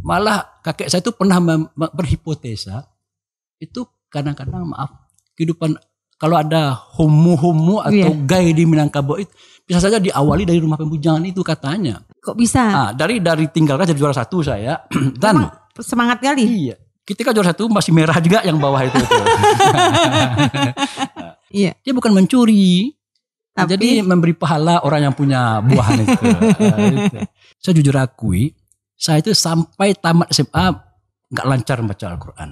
Malah kakek saya itu pernah berhipotesa itu kadang-kadang maaf kehidupan kalau ada homo-homo atau yeah. gay di Minangkabau itu bisa saja diawali dari rumah pembujangan itu katanya. Kok bisa? Nah, dari dari tinggalkan jadi juara satu saya dan Memang semangat kali. Iya. Ketika juara satu masih merah juga yang bawah itu. itu. iya. Dia bukan mencuri. Tapi, jadi memberi pahala orang yang punya buahan itu. Saya jujur akui saya itu sampai tamat SMA nggak lancar baca Al-Quran.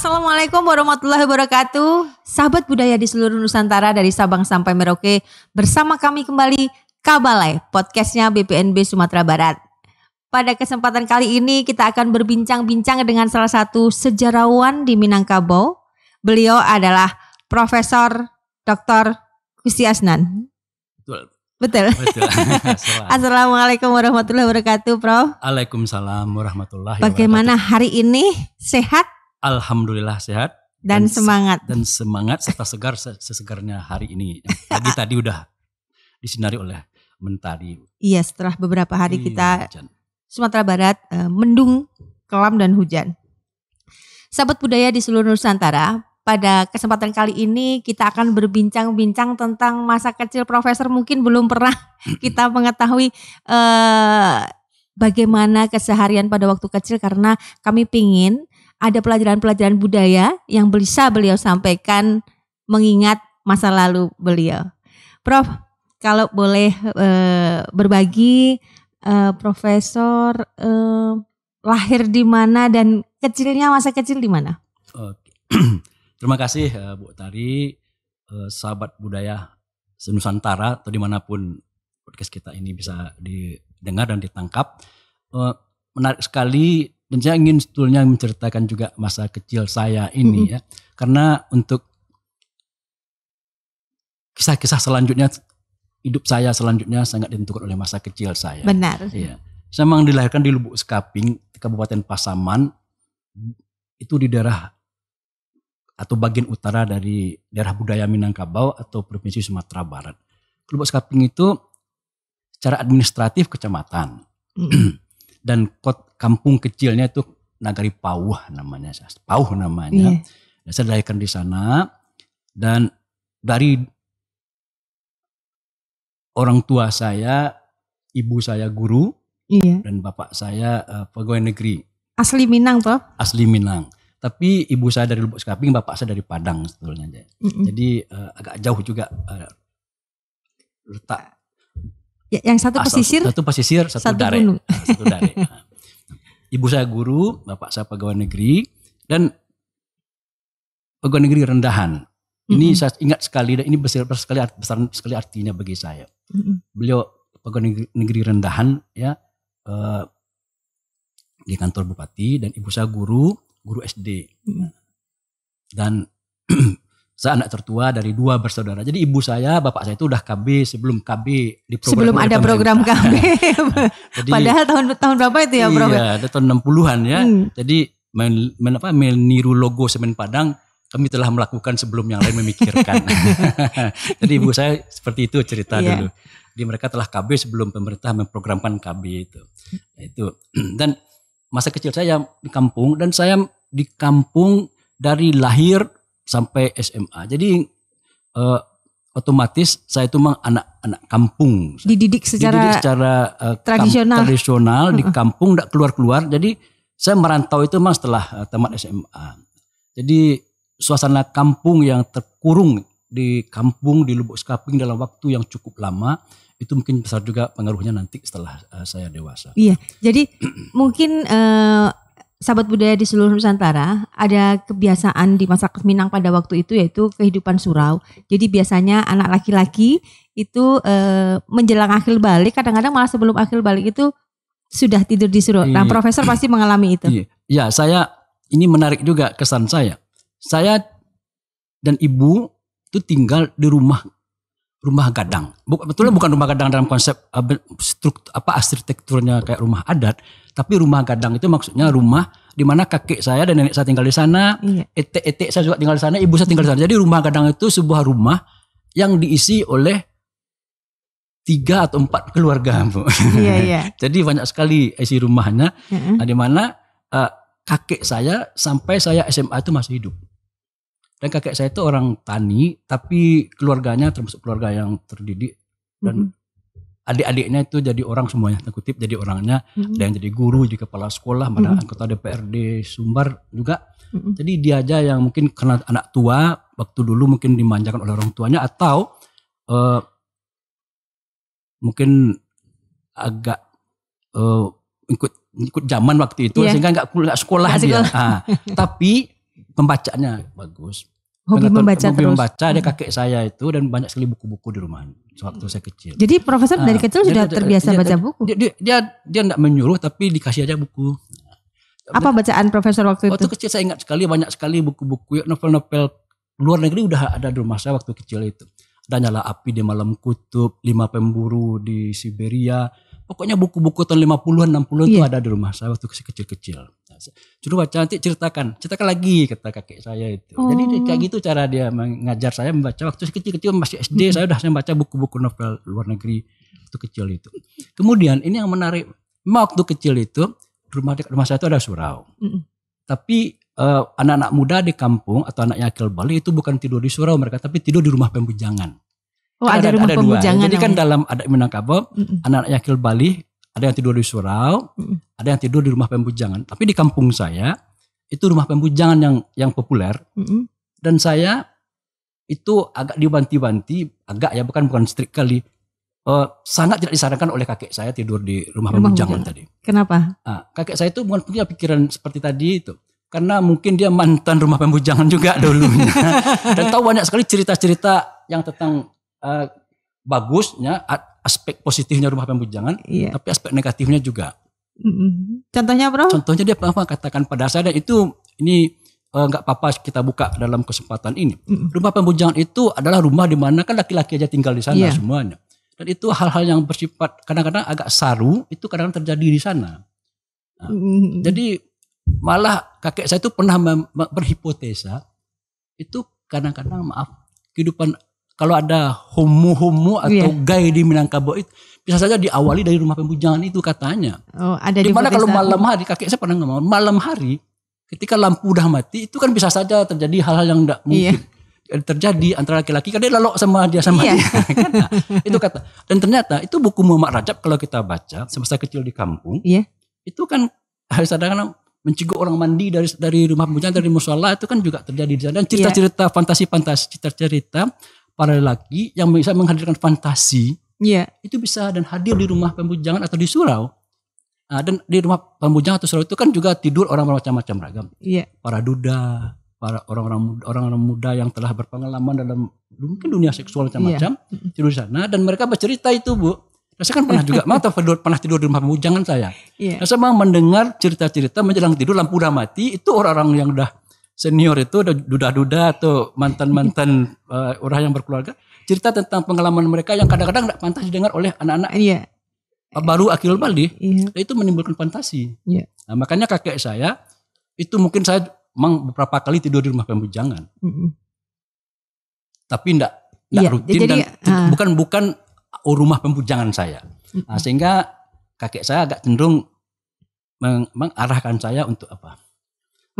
Assalamualaikum warahmatullahi wabarakatuh. Sahabat budaya di seluruh Nusantara dari Sabang sampai Merauke. Bersama kami kembali Kabalai, podcastnya BPNB Sumatera Barat. Pada kesempatan kali ini kita akan berbincang-bincang dengan salah satu sejarawan di Minangkabau. Beliau adalah Profesor Dr. Kusti Asnan. Betul. Betul. Assalamualaikum warahmatullahi wabarakatuh, Prof. Waalaikumsalam warahmatullahi wabarakatuh. Bagaimana hari ini? Sehat? Alhamdulillah sehat dan, dan semangat dan semangat serta segar sesegarnya hari ini. Tadi tadi udah disinari oleh mentari. Iya, setelah beberapa hari iya, kita hujan. Sumatera Barat e, mendung, kelam dan hujan. Sahabat budaya di seluruh Nusantara, pada kesempatan kali ini kita akan berbincang-bincang tentang masa kecil profesor mungkin belum pernah kita mengetahui eh, bagaimana keseharian pada waktu kecil karena kami pingin ada pelajaran-pelajaran budaya yang bisa beliau sampaikan mengingat masa lalu beliau. Prof, kalau boleh e, berbagi e, profesor e, lahir di mana dan kecilnya masa kecil di mana? Oke. Terima kasih Bu Tari, sahabat budaya senusantara atau dimanapun podcast kita ini bisa didengar dan ditangkap. Menarik sekali dan saya ingin sebetulnya menceritakan juga masa kecil saya ini mm-hmm. ya. Karena untuk kisah-kisah selanjutnya hidup saya selanjutnya sangat ditentukan oleh masa kecil saya. Benar. ya. Saya memang dilahirkan di Lubuk Sekaping, Kabupaten Pasaman. Itu di daerah atau bagian utara dari daerah budaya Minangkabau atau Provinsi Sumatera Barat. Lubuk Skaping itu secara administratif kecamatan. Mm dan kot kampung kecilnya itu nagari Pauh namanya, Pauh namanya. Yeah. saya dilahirkan di sana dan dari orang tua saya, ibu saya guru, yeah. dan bapak saya uh, pegawai negeri. Asli Minang toh? Asli Minang. Tapi ibu saya dari Lubuk Sekaping, bapak saya dari Padang sebetulnya. Mm -hmm. Jadi uh, agak jauh juga uh, eh, letak Ya, yang satu ah, pesisir, satu, satu pesisir, satu, satu dare. Ah, satu dare. Ibu saya guru, bapak saya pegawai negeri dan pegawai negeri rendahan. Ini mm -hmm. saya ingat sekali dan ini besar, besar sekali besar sekali artinya bagi saya. Mm -hmm. Beliau pegawai negeri, negeri rendahan ya uh, di kantor bupati dan ibu saya guru guru SD mm -hmm. dan Saya anak tertua dari dua bersaudara. Jadi ibu saya, bapak saya itu udah KB sebelum KB di program Sebelum ada program KB. Jadi, Padahal tahun tahun berapa itu ya, Bro? Iya, tahun 60-an ya. Hmm. Jadi men, men, apa, meniru logo semen Padang kami telah melakukan sebelum yang lain memikirkan. Jadi ibu saya seperti itu cerita yeah. dulu. Jadi mereka telah KB sebelum pemerintah memprogramkan KB itu. Nah, itu. Dan masa kecil saya di kampung dan saya di kampung dari lahir sampai SMA. Jadi uh, otomatis saya itu memang anak-anak kampung. Dididik secara, Dididik secara uh, tradisional, tradisional di kampung, tidak keluar-keluar. Jadi saya merantau itu memang setelah uh, tamat SMA. Jadi suasana kampung yang terkurung di kampung di Lubuk skaping dalam waktu yang cukup lama itu mungkin besar juga pengaruhnya nanti setelah saya dewasa. Iya, jadi mungkin sahabat budaya di seluruh Nusantara ada kebiasaan di masa Minang pada waktu itu yaitu kehidupan surau. Jadi biasanya anak laki-laki itu e, menjelang akhir balik, kadang-kadang malah sebelum akhir balik itu sudah tidur di surau. Nah, iya. profesor pasti mengalami itu. Iya. iya, saya ini menarik juga kesan saya. Saya dan ibu itu tinggal di rumah rumah gadang. Buk, betulnya bukan rumah gadang dalam konsep eh, struktur apa arsitekturnya kayak rumah adat, tapi rumah gadang itu maksudnya rumah di mana kakek saya dan nenek saya tinggal di sana, iya. etek-etek saya juga tinggal di sana, ibu saya tinggal di sana. Jadi rumah gadang itu sebuah rumah yang diisi oleh tiga atau empat keluarga, Bu. Iya, iya. Jadi banyak sekali isi rumahnya, mm -hmm. nah, di mana uh, kakek saya sampai saya SMA itu masih hidup. Dan kakek saya itu orang tani, tapi keluarganya termasuk keluarga yang terdidik dan mm-hmm. adik-adiknya itu jadi orang semuanya. Terkutip jadi orangnya, mm-hmm. ada yang jadi guru, jadi kepala sekolah, mana mm-hmm. anggota DPRD Sumbar juga. Mm-hmm. Jadi dia aja yang mungkin karena anak tua waktu dulu mungkin dimanjakan oleh orang tuanya atau uh, mungkin agak uh, ikut ikut zaman waktu itu yeah. sehingga nggak kuliah sekolah sekolah dia. Ah, tapi membacanya bagus. Hobi Karena membaca hobi terus. membaca ada hmm. kakek saya itu dan banyak sekali buku-buku di rumah waktu saya kecil. Jadi profesor nah, dari ah, kecil sudah dia, terbiasa dia, baca buku. Dia dia dia, dia menyuruh tapi dikasih aja buku. Nah, Apa bacaan profesor waktu, itu? Waktu kecil saya ingat sekali banyak sekali buku-buku novel-novel luar negeri udah ada di rumah saya waktu kecil itu. Ada nyala api di malam kutub, lima pemburu di Siberia. Pokoknya buku-buku tahun 50-an, 60-an yeah. itu iya. ada di rumah saya waktu kecil-kecil. Suruh baca nanti ceritakan, ceritakan lagi kata kakek saya itu. Oh. Jadi kayak gitu cara dia mengajar saya membaca waktu kecil-kecil masih SD hmm. saya udah membaca buku-buku novel luar negeri waktu kecil itu. Kemudian ini yang menarik, waktu kecil itu rumah rumah saya itu ada surau. hmm. Tapi eh, anak-anak uh, muda di kampung atau anak akil Bali itu bukan tidur di surau mereka tapi tidur di rumah pembujangan. Oh, ada, ada rumah ada pembujangan. Dua. Jadi kan dalam adat Minangkabau, mm -mm. anak-anak Yakil Bali ada yang tidur di surau, hmm. ada yang tidur di rumah pembujangan. Tapi di kampung saya itu rumah pembujangan yang yang populer. Hmm. Dan saya itu agak dibanti-banti, agak ya bukan bukan strict kali. Uh, sangat tidak disarankan oleh kakek saya tidur di rumah, rumah pembujangan tadi. Kenapa? Nah, kakek saya itu bukan punya pikiran seperti tadi itu karena mungkin dia mantan rumah pembujangan juga dulunya dan tahu banyak sekali cerita-cerita yang tentang uh, bagusnya aspek positifnya rumah pembujangan, iya. tapi aspek negatifnya juga. Contohnya bro? Contohnya dia pernah katakan pada saya dan itu ini eh, nggak uh, apa-apa kita buka dalam kesempatan ini. Mm-hmm. Rumah pembujangan itu adalah rumah di mana kan laki-laki aja tinggal di sana yeah. semuanya. Dan itu hal-hal yang bersifat kadang-kadang agak saru itu kadang-kadang terjadi di sana. Nah, mm-hmm. Jadi malah kakek saya itu pernah berhipotesa itu kadang-kadang maaf kehidupan kalau ada homo-homo atau yeah. gay di Minangkabau itu bisa saja diawali dari rumah pembujangan itu katanya. Oh, ada di kalau malam hari kakek saya pernah ngomong malam hari ketika lampu udah mati itu kan bisa saja terjadi hal-hal yang tidak iya. mungkin yeah. terjadi antara laki-laki kan dia lalok sama dia sama iya. dia. kata, nah, itu kata. Dan ternyata itu buku Muhammad Rajab kalau kita baca semasa kecil di kampung. iya. Itu kan harus ada kan mencegah orang mandi dari dari rumah pembujangan dari musola itu kan juga terjadi di sana dan iya. cerita-cerita iya. fantasi-fantasi cerita-cerita para lelaki yang bisa menghadirkan fantasi yeah. itu bisa dan hadir di rumah pembujangan atau di surau nah, dan di rumah pembujangan atau surau itu kan juga tidur orang orang macam-macam ragam yeah. para duda para orang-orang muda, orang-orang muda yang telah berpengalaman dalam mungkin dunia seksual macam-macam yeah. tidur di sana dan mereka bercerita itu bu nah, saya kan pernah juga mau tidur pernah tidur di rumah pembujangan saya yeah. nah, saya mau mendengar cerita-cerita menjelang tidur lampu udah mati itu orang-orang yang udah senior itu ada duda-duda atau mantan-mantan uh, orang yang berkeluarga cerita tentang pengalaman mereka yang kadang-kadang tidak pantas didengar oleh anak-anak iya. Eh, baru akil balik iya. Nah, itu menimbulkan fantasi iya. nah, makanya kakek saya itu mungkin saya memang beberapa kali tidur di rumah pembujangan mm -hmm. tapi tidak iya, ya rutin jadi, dan uh, bukan bukan oh, rumah pembujangan saya Nah, sehingga kakek saya agak cenderung mengarahkan saya untuk apa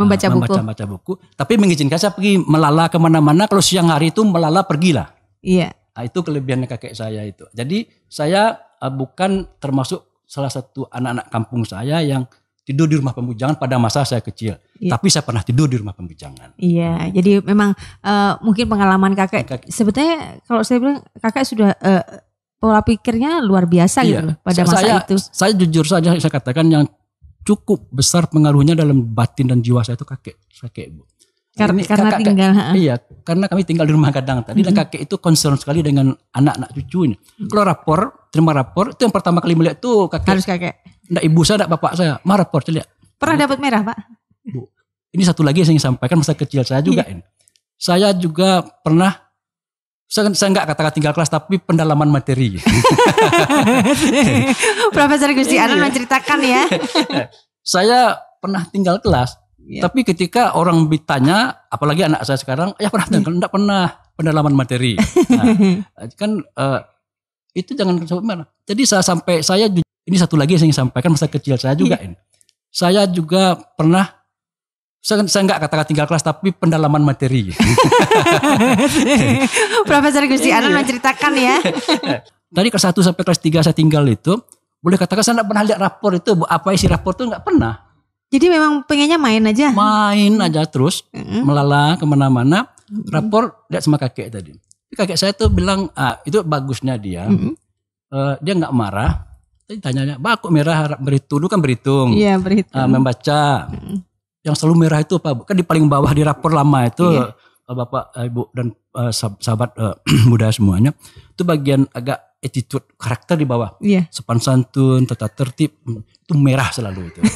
membaca nah, buku. Membaca baca buku. Tapi mengizinkan saya pergi melala kemana-mana. Kalau siang hari itu melala pergilah. Iya. Nah, itu kelebihannya kakek saya itu. Jadi saya eh, bukan termasuk salah satu anak-anak kampung saya yang tidur di rumah pembujangan pada masa saya kecil. Iya. Tapi saya pernah tidur di rumah pembujangan. Iya, hmm. jadi memang uh, mungkin pengalaman kakek. kakek. Sebetulnya kalau saya bilang kakek sudah uh, pola pikirnya luar biasa iya. gitu pada masa itu. Saya jujur saja saya katakan yang cukup besar pengaruhnya dalam batin dan jiwa saya itu kakek, kakek Bu. Karena, karena kakak, tinggal. Iya, karena kami tinggal di rumah kadang tadi mm-hmm. dan kakek itu concern sekali dengan anak-anak cucunya. Mm-hmm. Kalau rapor, terima rapor, itu yang pertama kali melihat tuh kakek. Harus kakek. ndak ibu saya, ndak bapak saya. Mah rapor, lihat. Pernah dapat merah, Pak? Bu, ini satu lagi yang saya ingin sampaikan masa kecil saya juga. Iya. Ini. Saya juga pernah saya, kan, saya nggak katakan tinggal kelas tapi pendalaman materi. Profesor Gusti Anan iya. menceritakan ya. saya pernah tinggal kelas, iya. tapi ketika orang ditanya, apalagi anak saya sekarang, ya pernah tinggal, enggak iya. pernah pendalaman materi. Nah, kan uh, itu jangan mana. Jadi saya sampai saya ini satu lagi yang saya sampaikan masa kecil saya juga ini. Saya juga pernah saya, kan, saya nggak katakan tinggal kelas tapi pendalaman materi. Profesor Gusti Anan iya. menceritakan ya. Dari kelas 1 sampai kelas 3 saya tinggal itu, boleh katakan saya nggak pernah lihat rapor itu, apa isi rapor itu nggak pernah. Jadi memang pengennya main aja? Main hmm. aja terus, mm -hmm. melala kemana-mana, hmm. rapor lihat sama kakek tadi. kakek saya tuh bilang, ah, itu bagusnya dia, -hmm. uh, dia nggak marah, tanya tanya, bah kok merah berhitung, kan berhitung, iya, berhitung. Uh, ah, membaca, -hmm yang selalu merah itu apa? Kan di paling bawah di rapor lama itu iya. Eh, Bapak, eh, Ibu dan eh, sahabat uh, muda semuanya. Itu bagian agak attitude karakter di bawah. Iya. Sopan santun, tata tertib hmm, itu merah selalu itu.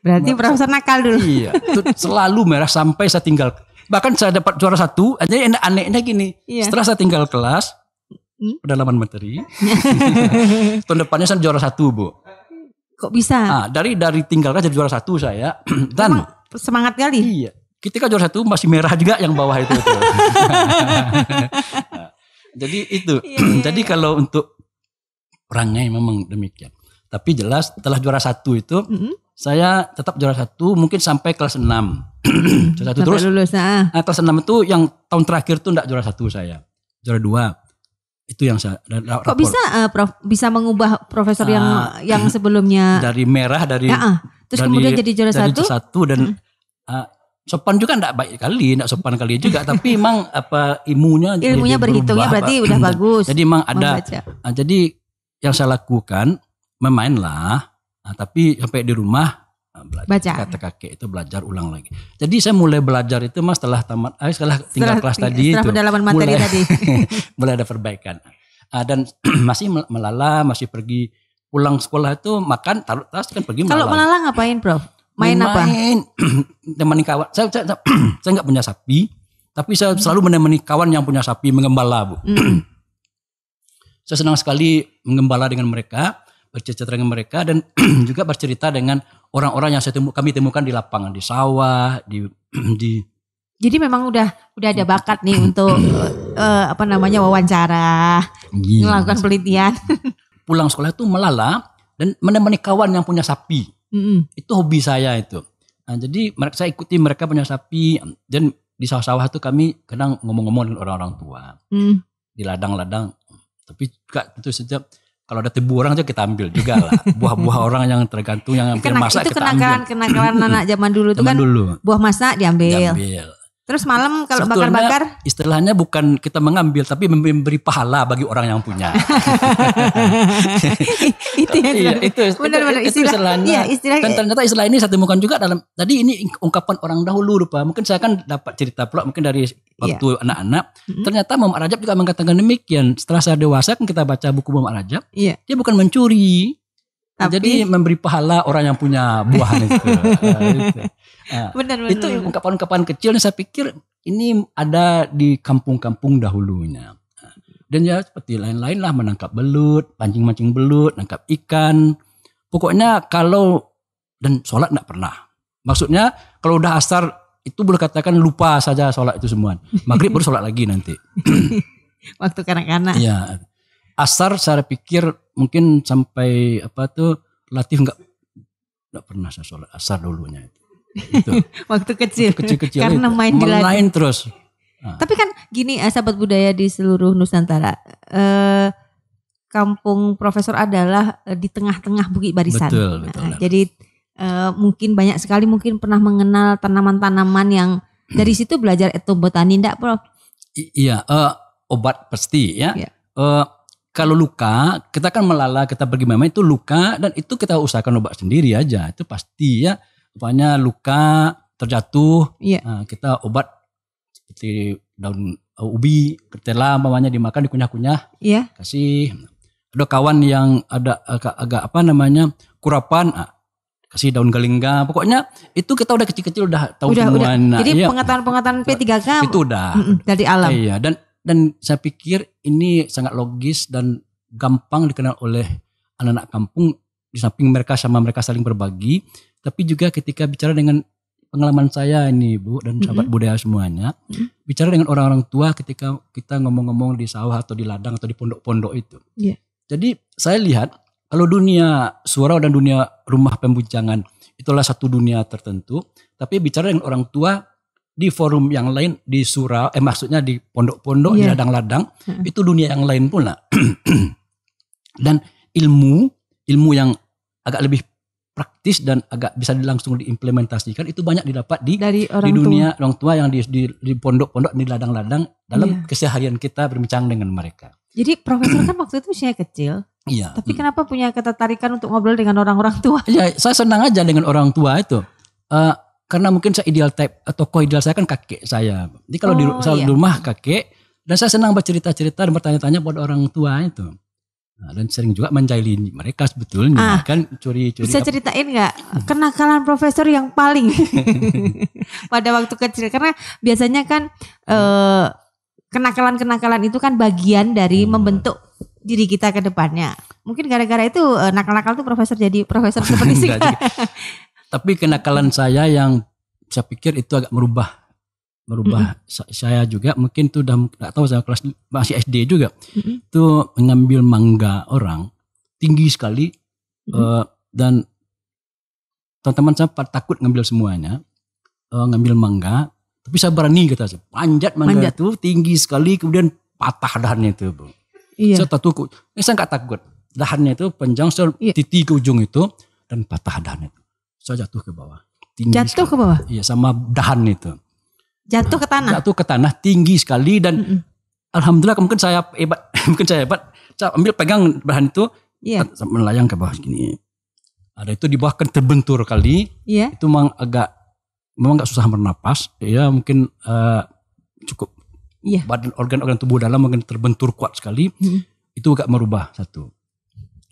Berarti profesor nakal dulu. Iya, itu selalu merah sampai saya tinggal. Bahkan saya dapat juara satu, aja enak anehnya gini. Iya. Setelah saya tinggal kelas, hmm? pedalaman materi. tahun depannya saya juara satu, Bu. Kok bisa? Nah, dari dari tinggalkan jadi juara satu saya. Dan Emang semangat kali. Iya. Ketika juara satu masih merah juga yang bawah itu. itu. Ah. jadi itu. Iya, iya, iya. jadi kalau untuk perangai memang demikian. Tapi jelas setelah juara satu itu mm -hmm. saya tetap juara satu mungkin sampai kelas enam. juara satu terus. Lulus, nah. nah, kelas enam itu yang tahun terakhir tuh enggak juara satu saya. Juara dua itu yang saya rapor. kok bisa uh, prof bisa mengubah profesor uh, yang ah, yang sebelumnya dari merah dari ya, uh, terus dari, kemudian jadi juara satu satu dan hmm. uh, sopan juga enggak baik kali enggak sopan kali juga tapi emang apa ilmunya ilmunya berhitungnya berarti udah bagus jadi emang ada uh, jadi yang saya lakukan memainlah uh, tapi sampai di rumah Ah, belajar kata kakek itu belajar ulang lagi. Jadi saya mulai belajar itu mas setelah tamat eh, setelah tinggal setelah, kelas tadi setelah itu materi mulai, tadi mulai ada perbaikan uh, dan masih melala masih pergi pulang sekolah itu makan taruh tas kan pergi melala. Kalau melala ngapain bro? Main, Main apa? Main temani kawan. Saya saya saya nggak punya sapi tapi saya hmm. selalu menemani kawan yang punya sapi mengembala bu. Hmm. saya senang sekali mengembala dengan mereka bercerita dengan mereka dan juga bercerita dengan orang-orang yang saya temu, kami temukan di lapangan, di sawah, di di jadi memang udah udah ada bakat nih untuk uh, apa namanya wawancara, yeah. melakukan penelitian. Pulang sekolah itu melala dan menemani kawan yang punya sapi. Mm -hmm. Itu hobi saya itu. Nah, jadi mereka saya ikuti mereka punya sapi dan di sawah-sawah itu kami kadang ngomong-ngomong dengan orang-orang tua. Mm. Di ladang-ladang. Tapi juga itu sejak kalau ada tebu orang aja kita ambil juga lah. Buah-buah orang yang tergantung yang hampir masak itu kita kenakalan, ambil. kenakalan anak zaman dulu itu kan dulu. buah masak diambil. diambil. Terus malam kalau bakar-bakar? Istilahnya bukan kita mengambil tapi memberi pahala bagi orang yang punya. itu ya. Iya, itu, benar-benar itu, istilah, istilahnya. Iya, istilahnya. Dan ternyata istilah ini saya temukan juga dalam tadi ini ungkapan orang dahulu rupa. Mungkin saya akan dapat cerita pula mungkin dari iya. waktu iya. anak-anak. Hmm. Ternyata Muhammad Rajab juga mengatakan demikian. Setelah saya dewasa kan kita baca buku Muhammad Rajab, iya. dia bukan mencuri, tapi, Jadi memberi pahala orang yang punya buahan itu. itu. Nah, benar, benar, itu ungkapan-ungkapan kecil yang saya pikir ini ada di kampung-kampung dahulunya. Nah, dan ya seperti lain-lain lah menangkap belut, pancing-mancing belut, nangkap ikan. Pokoknya kalau dan sholat tidak pernah. Maksudnya kalau udah asar itu boleh katakan lupa saja sholat itu semua. Maghrib baru sholat lagi nanti. Waktu kanak-kanak. Iya. -kanak asar saya pikir mungkin sampai apa tuh latih nggak nggak pernah saya sholat asar dulunya itu. Waktu kecil. kecil-kecil Karena itu. main di lain terus. Nah. Tapi kan gini eh, sahabat budaya di seluruh Nusantara. Eh, kampung Profesor adalah eh, di tengah-tengah Bukit Barisan. Betul, betul, nah, eh, betul. Jadi eh, mungkin banyak sekali mungkin pernah mengenal tanaman-tanaman yang dari situ belajar etobotani tidak Prof? I iya, uh, obat pasti ya. Yeah. Iya. Uh, kalau luka, kita kan melala, kita pergi memang itu luka dan itu kita usahakan obat sendiri aja. Itu pasti ya. umpamanya luka, terjatuh, iya. nah, kita obat seperti daun eh, ubi, ketela umpamanya dimakan dikunyah-kunyah. Iya. Kasih ada kawan yang ada agak, agak apa namanya? kurapan, ah, kasih daun galingga. Pokoknya itu kita udah kecil-kecil udah tahu udah, semua Udah. Jadi iya. pengetahuan-pengetahuan P3K itu udah mm -mm, dari alam. Iya, dan dan saya pikir ini sangat logis dan gampang dikenal oleh anak-anak kampung di samping mereka sama mereka saling berbagi tapi juga ketika bicara dengan pengalaman saya ini Bu dan mhm. sahabat mm -hmm. budaya semuanya mm -hmm. bicara dengan orang-orang tua ketika kita ngomong-ngomong di sawah atau di ladang atau di pondok-pondok itu yeah. jadi saya lihat kalau dunia suara dan dunia rumah pembujangan itulah satu dunia tertentu tapi bicara dengan orang tua di forum yang lain di surau eh maksudnya di pondok-pondok yeah. di iya. ladang-ladang hmm. itu dunia yang lain pula dan ilmu ilmu yang agak lebih praktis dan agak bisa langsung diimplementasikan itu banyak didapat di Dari orang di dunia tua. orang tua yang di di, pondok-pondok di ladang-ladang dalam yeah. keseharian kita berbincang dengan mereka. Jadi profesor kan waktu itu usianya kecil. Iya. Tapi kenapa punya ketertarikan untuk ngobrol dengan orang-orang tua? ya saya senang aja dengan orang tua itu. Uh, karena mungkin saya ideal type eh, tokoh ideal saya kan kakek saya. Jadi kalau oh, di, iya. di rumah kakek dan saya senang bercerita-cerita dan bertanya-tanya pada orang tua itu. Nah, dan sering juga menjahili mereka sebetulnya ah, kan curi-curi. Bisa ceritain nggak kenakalan profesor yang paling pada waktu kecil karena biasanya kan eh, kenakalan-kenakalan itu kan bagian dari hmm. membentuk diri kita ke depannya. Mungkin gara-gara itu eh, nakal-nakal tuh profesor jadi profesor seperti sih. Tapi kenakalan saya yang saya pikir itu agak merubah merubah mm -hmm. saya juga mungkin itu udah nggak tahu saya kelas masih SD juga mm -hmm. itu mengambil mangga orang tinggi sekali mm -hmm. uh, dan teman-teman saya takut ngambil semuanya uh, ngambil mangga tapi saya berani kata saya panjat mangga panjat. itu tinggi sekali kemudian patah dahannya itu bu iya. saya takut eh, saya nggak takut dahannya itu panjang saya iya. ke ujung itu dan patah dahannya itu saya jatuh ke bawah. Tinggi jatuh sekali. ke bawah? Iya sama dahan itu. Jatuh ke tanah? Jatuh ke tanah tinggi sekali dan mm -mm. Alhamdulillah mungkin saya hebat, mungkin saya hebat. Saya ambil pegang bahan itu, yeah. melayang ke bawah gini. Ada itu di bawah kan terbentur kali, yeah. itu memang agak memang agak susah bernapas. Ya mungkin uh, cukup yeah. badan organ-organ tubuh dalam mungkin terbentur kuat sekali. Mm. Itu agak merubah satu.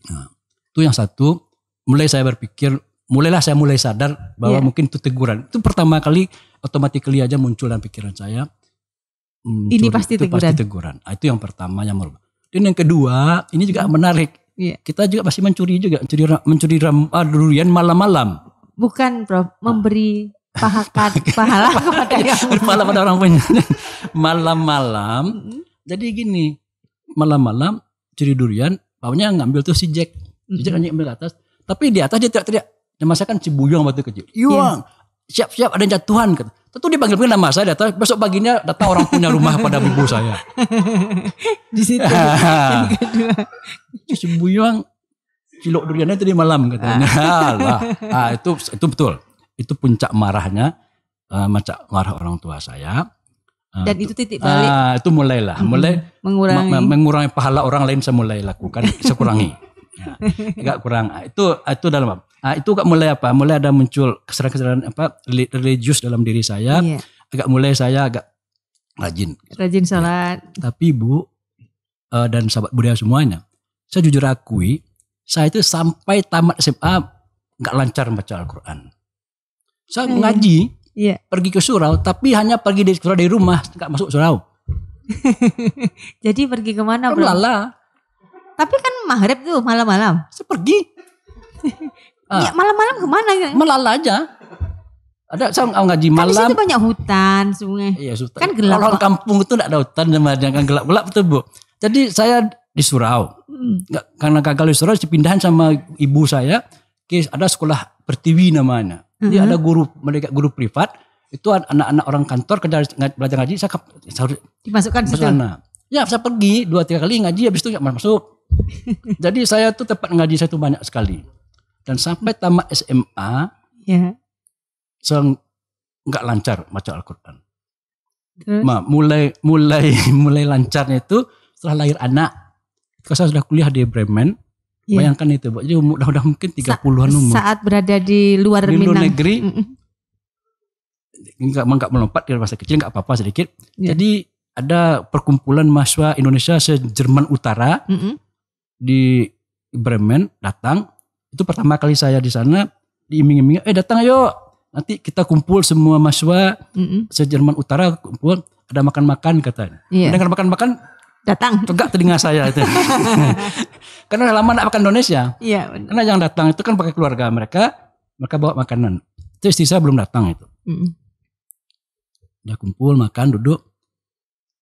Nah, itu yang satu. Mulai saya berpikir mulailah saya mulai sadar bahwa yeah. mungkin itu teguran. Itu pertama kali otomatikly aja muncul dalam pikiran saya. Hmm, ini pasti itu teguran. pasti teguran. Nah, itu yang pertama yang merubah. Dan yang kedua, ini juga iya. menarik. Yeah. Kita juga pasti mencuri juga, mencuri mencuri ah, durian malam-malam. Bukan, Prof, memberi pahakan, iya, pahala kepada yang pahala pada orang punya. malam-malam. Jadi gini, malam-malam curi durian, baunya ngambil tuh si Jack. Si Jack mm-hmm. ambil atas, tapi di atas dia teriak-teriak Kan iya. Iya. Gitu. Nama saya kan Cibuyong waktu kecil. Iwang, yeah. siap-siap ada jatuhan. Kata. Tentu dipanggil-panggil nama saya datang. Besok paginya datang orang punya rumah pada ibu saya. Di situ. Cibuyong cilok duriannya tadi malam katanya. Gitu. Ah. ah, itu itu betul. Itu puncak marahnya uh, eh, macam marah orang tua saya. Eh, Dan itu titik balik. Uh, itu mulailah, mulai mm-hmm. mengurangi. mengurangi pahala orang lain saya mulai lakukan, saya kurangi. Nah, kurang. Ah, itu ah, itu dalam nah, itu agak mulai apa? Mulai ada muncul kesadaran-kesadaran apa religius dalam diri saya. Iya. Agak mulai saya agak rajin. Rajin salat. Ya. Tapi Bu eh, dan sahabat budaya semuanya, saya jujur akui, saya itu sampai tamat SMA nggak lancar baca Al-Qur'an. Saya eh, ngaji, iya. pergi ke surau, tapi hanya pergi dari surau dari rumah, nggak masuk surau. Jadi pergi kemana? Kemana tapi kan maghrib tuh malam-malam. Saya pergi. uh, ya malam-malam kemana? Ya? Melala aja. Ada saya ngaji malam. Kan di situ banyak hutan, sungai. Iya, hutan. Kan gelap. Kalau kampung itu enggak ada hutan sama jangan gelap-gelap itu, Bu. Jadi saya di surau. Hmm. karena gagal di surau, dipindahan sama ibu saya. Ada sekolah pertiwi namanya. Jadi hmm. ada guru mereka guru privat itu anak-anak orang kantor kerja belajar ngaji saya, saya dimasukkan ke sana. Ya saya pergi dua tiga kali ngaji habis itu enggak masuk. Jadi saya tuh tempat ngaji saya tuh banyak sekali. Dan sampai tamat SMA, ya. saya nggak lancar baca Al-Quran. Ma, mulai mulai mulai lancarnya itu setelah lahir anak. Karena saya sudah kuliah di Bremen, yeah. bayangkan itu, Pak. Jadi udah, udah mungkin 30-an umur. Saat berada di luar di luar Minang. negeri, mm enggak nggak nggak melompat di masa kecil, nggak apa-apa sedikit. Yeah. Jadi ada perkumpulan mahasiswa Indonesia se-Jerman Utara. Mm -hmm di Bremen datang itu pertama kali saya di sana diiming-iming eh datang ayo nanti kita kumpul semua mahasiswa mm -hmm. se Jerman Utara kumpul ada makan-makan katanya yeah. dengar makan-makan datang tegak telinga saya itu karena lama tidak makan Indonesia yeah, iya, karena yang datang itu kan pakai keluarga mereka mereka bawa makanan terus saya belum datang itu mm -hmm. udah kumpul makan duduk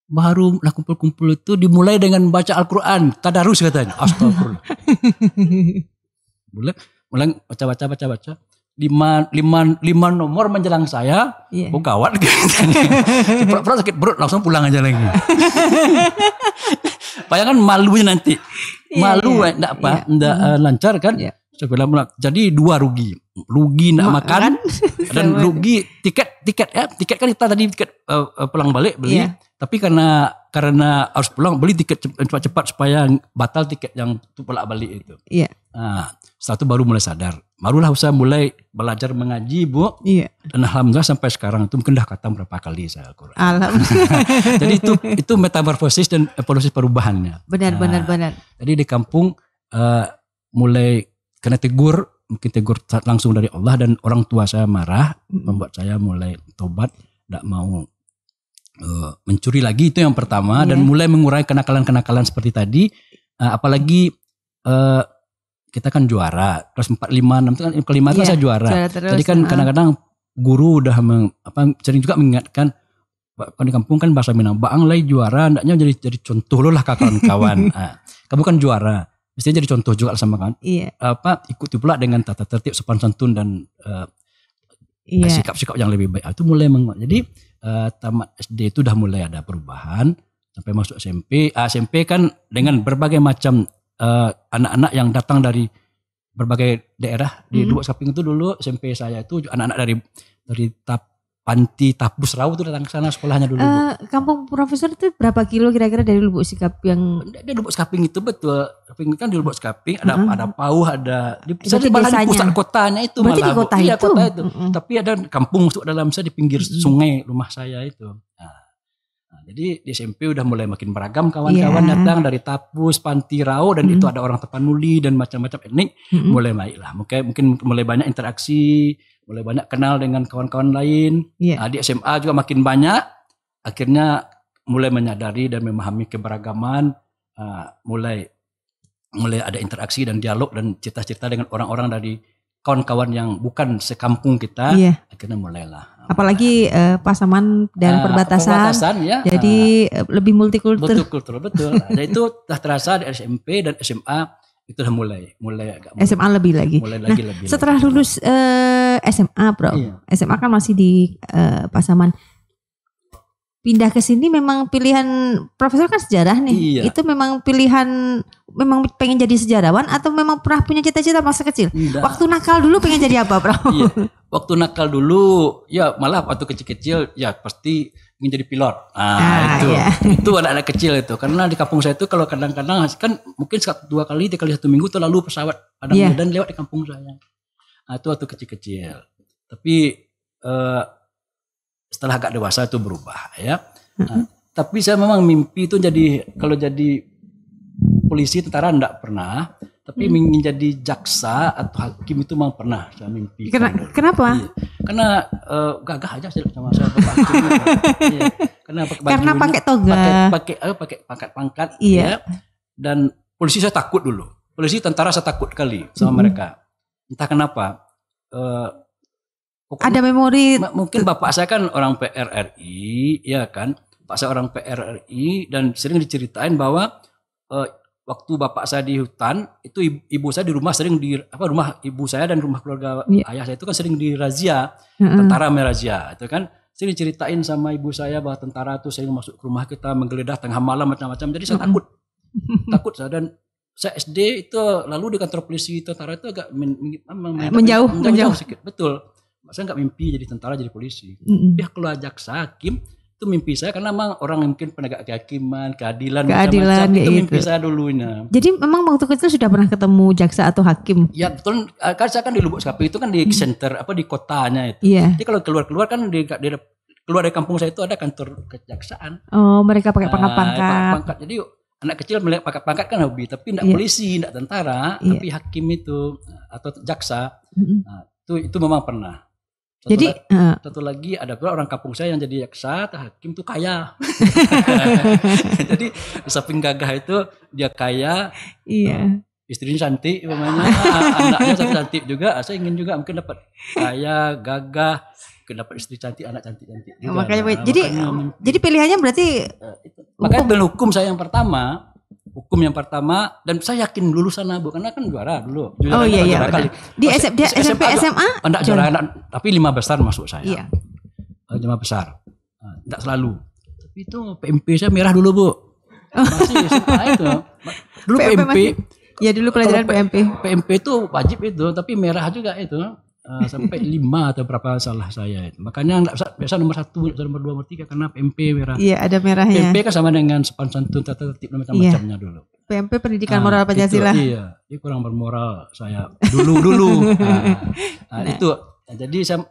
baru lah kumpul-kumpul itu dimulai dengan baca Al-Quran tadarus katanya astagfirullah mulai mulai baca baca baca baca lima lima lima nomor menjelang saya yeah. oh gawat katanya pernah sakit perut langsung pulang aja lagi bayangkan malunya nanti iya, malu yeah, iya. yeah. enggak apa yeah. enggak uh, eh, lancar kan yeah sebelah bilang, jadi dua rugi. Rugi nak makan, makan. dan rugi tiket tiket ya. Tiket kan kita tadi tiket uh, pulang balik beli. Yeah. Tapi karena karena harus pulang beli tiket cepat-cepat supaya batal tiket yang pulak balik itu. Iya. Yeah. Nah, setelah baru mulai sadar. Barulah usaha mulai belajar mengaji, Bu. Iya. Dan alhamdulillah sampai sekarang itu mungkin dah kata berapa kali saya Al-Qur'an. Alhamdulillah. jadi itu itu metamorfosis dan evolusi perubahannya. Benar, nah, benar, benar. Jadi di kampung uh, mulai karena tegur mungkin tegur langsung dari Allah dan orang tua saya marah membuat saya mulai tobat tidak mau uh, mencuri lagi itu yang pertama yeah. dan mulai mengurai kenakalan-kenakalan seperti tadi uh, apalagi uh, kita kan juara terus empat, lima, enam itu kan kelima yeah, saya juara. juara terus, Jadi kan kadang-kadang uh. guru udah meng, apa sering juga mengingatkan di kampung kan bahasa Minang, bang lay juara, ndaknya jadi jadi contoh lo lah kawan-kawan. Ah, kamu kan juara mestinya jadi contoh juga sama kan iya. apa ikuti pula dengan tata tertib sopan santun dan uh, iya. sikap-sikap yang lebih baik ah, itu mulai menguat jadi uh, tamat SD itu udah mulai ada perubahan sampai masuk SMP uh, ah, SMP kan dengan berbagai macam uh, anak-anak yang datang dari berbagai daerah di hmm. dua samping itu dulu SMP saya itu anak-anak dari dari tap panti tapus rau tuh datang ke sana sekolahnya dulu. Uh, Kampung Profesor itu berapa kilo kira-kira dari Lubuk Sikap yang di Lubuk Sikaping itu betul. Kaping kan di Lubuk Sikaping ada uh -huh. ada pauh, ada di pusat bahkan di pusat kotanya itu Berarti malah. di kota iya, itu. kota itu. Uh -huh. Tapi ada kampung masuk dalam saya di pinggir uh -huh. sungai rumah saya itu. Nah, nah jadi di SMP udah mulai makin beragam kawan-kawan yeah. datang dari Tapus, Panti Rau dan mm itu ada orang Tepanuli dan macam-macam etnik mm-hmm. mulai baiklah. Mungkin mungkin mulai banyak interaksi mulai banyak kenal dengan kawan-kawan lain. Yeah. Nah, di SMA juga makin banyak, akhirnya mulai menyadari dan memahami keberagaman, uh, mulai mulai ada interaksi dan dialog dan cerita-cerita dengan orang-orang dari kawan-kawan yang bukan sekampung kita yeah. akhirnya mulailah apalagi uh, pasaman dan uh, perbatasan, perbatasan ya, jadi uh, lebih multikultur multikultur betul Nah, itu telah terasa di SMP dan SMA itu sudah mulai mulai agak mulai, SMA lebih lagi mulai nah, lagi lebih setelah lulus eh, SMA bro iya. SMA kan masih di uh, Pasaman pindah ke sini memang pilihan profesor kan sejarah nih iya. itu memang pilihan memang pengen jadi sejarawan atau memang pernah punya cita-cita masa kecil Nggak. waktu nakal dulu pengen jadi apa bro iya. waktu nakal dulu ya malah waktu kecil-kecil ya pasti ingin jadi pilot. Nah, ah, itu. Iya. Itu anak-anak kecil itu. Karena di kampung saya itu kalau kadang-kadang kan mungkin satu dua kali, tiga kali satu minggu tuh lalu pesawat ada yeah. Iya. dan lewat di kampung saya. Ah, itu waktu kecil-kecil. Tapi uh, setelah agak dewasa itu berubah ya. Nah, tapi saya memang mimpi itu jadi kalau jadi polisi tentara enggak pernah tapi hmm. ingin jadi jaksa atau hakim itu memang pernah saya mimpi. Kena, kenapa? Iya. Karena uh, gagah aja saya sama saya iya. Karena pakai Karena pakai toga. Pakai pakai uh, pakai pangkat-pangkat iya. ya. Dan polisi saya takut dulu. Polisi tentara saya takut kali sama hmm. mereka entah kenapa uh, ada memori mungkin bapak saya kan orang PRRI ya kan bapak saya orang PRRI dan sering diceritain bahwa uh, waktu bapak saya di hutan itu ibu, ibu saya di rumah sering di apa rumah ibu saya dan rumah keluarga yeah. ayah saya itu kan sering dirazia mm-hmm. tentara merazia itu kan sering diceritain sama ibu saya bahwa tentara itu sering masuk ke rumah kita menggeledah tengah malam macam-macam jadi saya mm-hmm. takut takut saya dan saya SD itu lalu di kantor polisi tentara itu agak men, men, men, menjauh, enggak, menjauh. Sedikit. Betul. Saya nggak mimpi jadi tentara jadi polisi. Mm -hmm. Ya kalau jaksa hakim itu mimpi saya karena memang orang mungkin penegak kehakiman, keadilan, keadilan macam -macam, itu mimpi gitu. saya dulunya. Jadi memang waktu itu sudah pernah ketemu jaksa atau hakim? Ya betul. Eh, kan saya kan di Lubuk Sekapi itu kan di center apa di kotanya itu. Yeah. Jadi kalau keluar-keluar kan di, di keluar dari kampung saya itu ada kantor kejaksaan. Oh, mereka pakai eh, pangkat-pangkat. Uh, pangkat. Jadi anak kecil melihat pangkat-pangkat kan iya. hobi, tapi tidak yeah. polisi, tidak tentara, yeah. tapi hakim itu eh, atau jaksa, mm-hmm. nah, itu itu memang pernah. Satu jadi la- uh, satu lagi ada pula orang kampung saya yang jadi jaksa, hakim tuh kaya. jadi samping gagah itu dia kaya. Iya. Yeah. Istrinya cantik, namanya ah, anaknya cantik juga. Ah, saya ingin juga mungkin dapat kaya, gagah, dapat istri cantik, anak cantik cantik. Juga. Makanya, jadi makanya, jadi pilihannya berarti eh, makanya hukum. hukum saya yang pertama hukum yang pertama dan saya yakin dulu sana bu karena kan juara dulu oh, juara oh iya iya kali. di, SMP di SMP SMA oh, enggak juara, tapi lima besar masuk saya iya. Eh, lima besar tidak eh, selalu tapi itu PMP saya merah dulu bu oh. masih itu dulu PMP, PMP ya dulu pelajaran PMP PMP itu wajib itu tapi merah juga itu Eh, sampai lima atau berapa salah saya Makanya nggak biasa nomor satu atau nomor dua nomor tiga karena PMP merah. Iya ada merahnya. PMP kan sama dengan sepan santun tata tertib macam-macamnya iya. dulu. PMP pendidikan nah, moral Pancasila. Itu, iya, dia kurang bermoral saya dulu dulu. nah, nah, nah. itu nah, jadi saya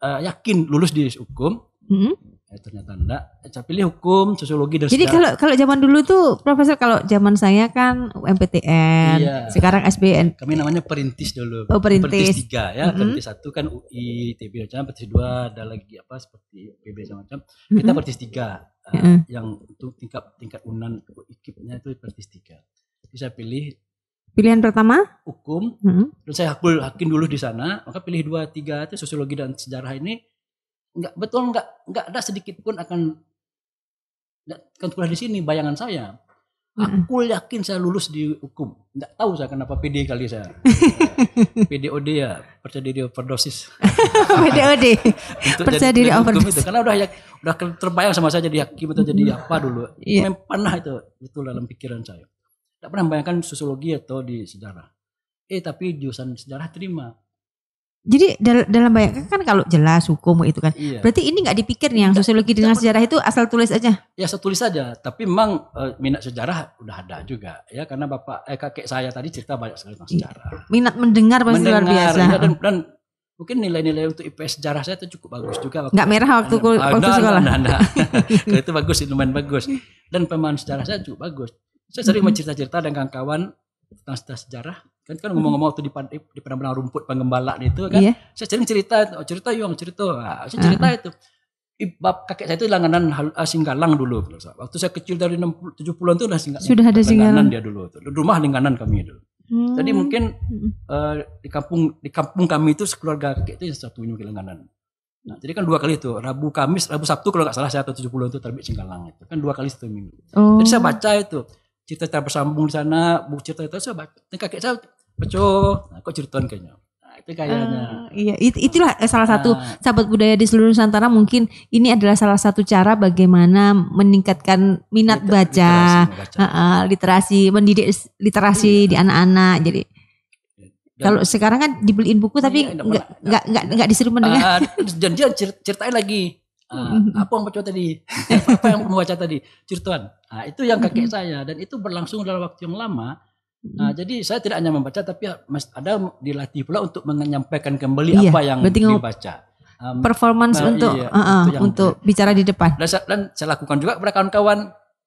uh, yakin lulus di hukum. Mm -hmm eh ternyata enggak saya eh, pilih hukum sosiologi dan jadi kalau kalau zaman dulu tuh profesor kalau zaman saya kan UMPTN iya. sekarang SBN kami namanya perintis dulu oh, perintis, perintis tiga ya mm -hmm. perintis satu kan UI TB macam perintis dua ada lagi apa seperti PB macam mm -hmm. kita mm-hmm. perintis tiga mm -hmm. yang untuk tingkat tingkat unan ikipnya itu perintis tiga bisa pilih pilihan pertama hukum -hmm. terus saya hakul hakim dulu di sana maka pilih dua tiga itu sosiologi dan sejarah ini nggak betul nggak nggak ada sedikit pun akan nggak akan kuliah di sini bayangan saya aku yakin saya lulus di hukum nggak tahu saya kenapa PD kali saya PDOD ya percaya diri overdosis PDOD percaya diri overdosis karena udah ya, udah terbayang sama saya jadi hakim atau jadi apa dulu yeah. Memang pernah itu itu dalam pikiran saya tidak pernah membayangkan sosiologi atau di sejarah eh tapi jurusan sejarah terima jadi dal dalam banyak kan kalau jelas hukum itu kan. Iya. Berarti ini nggak dipikir nih yang sosiologi dengan dengan sejarah itu asal tulis aja. Ya asal tulis aja, tapi memang e, minat sejarah udah ada juga ya karena bapak eh, kakek saya tadi cerita banyak sekali tentang iya. sejarah. Minat mendengar pasti mendengar, luar biasa. Ya, dan, dan mungkin nilai-nilai untuk IPS sejarah saya itu cukup bagus juga. Ah, waktu nggak merah waktu, waktu, waktu, waktu sekolah. Nah, nah, nah. itu bagus, lumayan bagus. Dan pemahaman sejarah saya cukup bagus. Saya sering mm mencerita-cerita dengan kawan tentang sejarah kan kan ngomong-ngomong waktu di di padang rumput penggembala itu kan yeah. saya sering cerita oh, cerita yang cerita nah, saya cerita uh -huh. itu Ibab kakek saya itu langganan eh, Singgalang dulu. Waktu saya kecil dari 60, 70-an itu udah Singgalang. Sudah ada langganan Singgalang. dia dulu. tuh Rumah langganan kami dulu. Hmm. Jadi mungkin uh, di kampung di kampung kami itu sekeluarga kakek itu ini mungkin langganan. Nah, jadi kan dua kali itu, Rabu Kamis, Rabu Sabtu kalau nggak salah saya atau 70 itu terbit Singgalang itu. Kan dua kali satu minggu. Oh. Jadi saya baca itu cerita bersambung di sana, bu cerita itu saya baca, kakek saya peco, nah, kok ceritain kayaknya. Nah, itu Uh, iya, it, itulah eh, salah satu ah. sahabat budaya di seluruh Nusantara mungkin ini adalah salah satu cara bagaimana meningkatkan minat liter, baca, literasi, uh, uh, literasi, mendidik literasi iya. di anak-anak. Jadi dan, kalau sekarang kan dibeliin buku tapi iya, nggak iya, nggak nggak disuruh mendengar. Uh, janjian ceritain lagi Uh, apa yang baca tadi? apa yang membaca tadi? Cirtuan. Nah, itu yang kakek mhm. saya dan itu berlangsung dalam waktu yang lama. Nah, jadi saya tidak hanya membaca tapi ya ada dilatih pula untuk menyampaikan kembali iya, apa yang dibaca. Um, performance nah, untuk iya, uh, untuk, bicara di depan. Dan saya, dan saya lakukan juga kepada kawan-kawan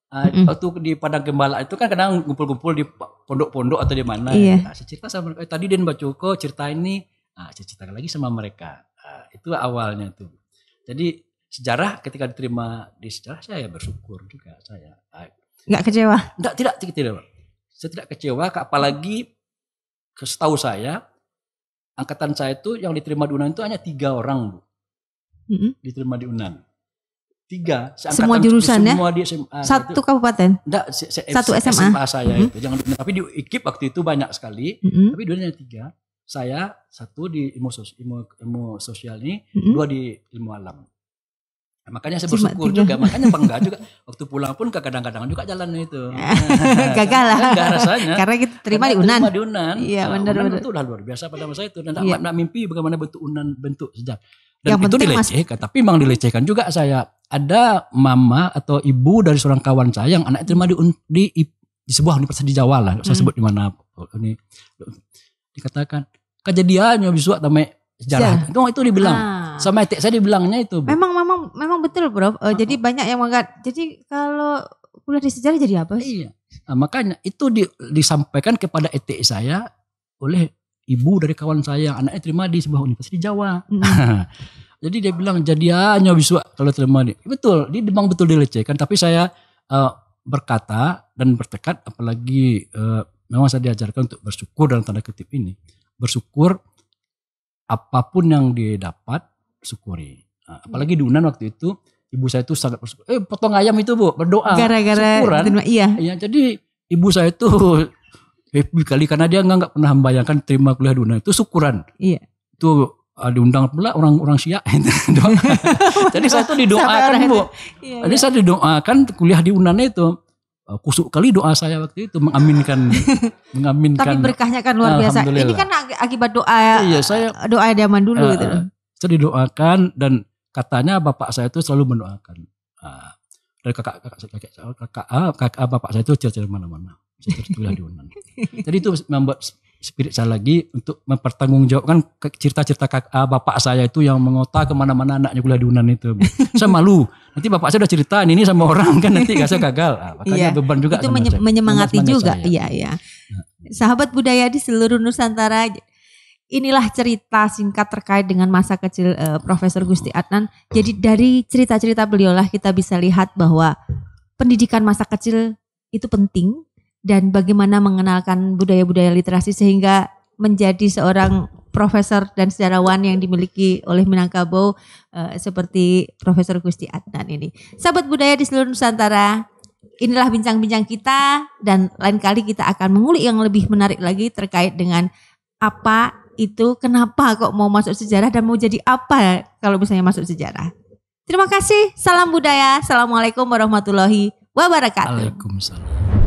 Uh, mm. waktu di Padang Gembala itu kan kadang ngumpul-ngumpul di pondok-pondok atau di mana. Iya. Nah, saya cerita sama mereka, tadi Den Bacoko cerita ini, nah, saya ceritakan lagi sama mereka. Nah, itu awalnya tuh. Jadi sejarah ketika diterima di sejarah saya bersyukur juga saya. Ah. Nggak kecewa? Nggak, tidak, tidak, tidak. Saya tidak kecewa apalagi setahu saya angkatan saya itu yang diterima di UNAN itu hanya tiga orang bu. Mm -hmm. Diterima di UNAN. Tiga. Semua jurusan ya? Semua di SMA. Gitu. Satu itu, kabupaten? Enggak, se -se satu SMA? SMA saya mm -hmm. itu. Jangan, tapi di IKIP waktu itu banyak sekali. Mm -hmm. Tapi dulunya tiga saya satu di ilmu sosial, ilmu, ilmu sosial ini, mm -hmm. dua di ilmu alam. Nah, makanya saya bersyukur juga makanya bangga juga waktu pulang pun kadang-kadang juga jalan itu nah, gagal lah enggak rasanya karena kita terima di Unan terima di Unan iya nah, benar benar itu luar biasa pada masa itu dan iya. Nak, mimpi bagaimana bentuk Unan bentuk sejak dan yang itu dilecehkan tapi memang dilecehkan juga saya ada mama atau ibu dari seorang kawan saya yang anak terima di di, di sebuah universitas di Jawa lah saya hmm. sebut di mana ini dikatakan kejadiannya bisa tamai sejarah ya. itu itu dibilang ah. Sama etik saya dibilangnya itu. Bu. Memang memang memang betul, Bro. Uh, Jadi banyak yang mengat Jadi kalau kuliah di sejarah jadi apa sih? Iya. Nah, makanya itu di, disampaikan kepada etik saya oleh ibu dari kawan saya yang anaknya terima di sebuah universitas di Jawa. Mm. Jadi dia bilang jadi bisa kalau terima di. Betul, dia memang betul dilecehkan tapi saya uh, berkata dan bertekad apalagi uh, memang saya diajarkan untuk bersyukur dalam tanda kutip ini. Bersyukur apapun yang didapat syukuri. Nah, hmm. apalagi di Unan waktu itu ibu saya itu sangat bersyukur. Eh potong ayam itu bu berdoa. Gara-gara syukuran. Iya. Ya, jadi ibu saya itu happy kali karena dia nggak pernah membayangkan terima kuliah di Unan itu syukuran. Iya. Itu ah, diundang pula orang-orang Syiah. jadi saya tuh didoakan bu. Iya, jadi iya. saya didoakan kuliah di Unan itu ah, kusuk kali doa saya waktu itu mengaminkan mengaminkan tapi berkahnya kan luar biasa ini kan akibat doa iya, saya, doa zaman dulu uh, gitu saya didoakan dan katanya bapak saya itu selalu mendoakan. Nah, dari kakak kakak kakak, kakak, kakak kakak, ah, kakak, kakak bapak saya itu cerita mana-mana. Saya di mana Jadi itu membuat spirit saya lagi untuk mempertanggungjawabkan cerita-cerita kakak ah, bapak saya itu yang mengota kemana-mana anaknya kuliah di Unan itu. saya malu. Nanti bapak saya udah cerita ini sama orang kan nanti gak saya gagal. Nah, makanya iya. beban juga. Itu menyemangati juga. Iya iya. Nah. Sahabat budaya di seluruh Nusantara Inilah cerita singkat terkait dengan masa kecil uh, Profesor Gusti Adnan. Jadi dari cerita-cerita beliau lah kita bisa lihat bahwa pendidikan masa kecil itu penting dan bagaimana mengenalkan budaya-budaya literasi sehingga menjadi seorang profesor dan sejarawan yang dimiliki oleh Minangkabau uh, seperti Profesor Gusti Adnan ini. Sahabat budaya di seluruh Nusantara, inilah bincang-bincang kita dan lain kali kita akan mengulik yang lebih menarik lagi terkait dengan apa itu kenapa kok mau masuk sejarah dan mau jadi apa kalau misalnya masuk sejarah. Terima kasih. Salam budaya. Assalamualaikum warahmatullahi wabarakatuh. Waalaikumsalam.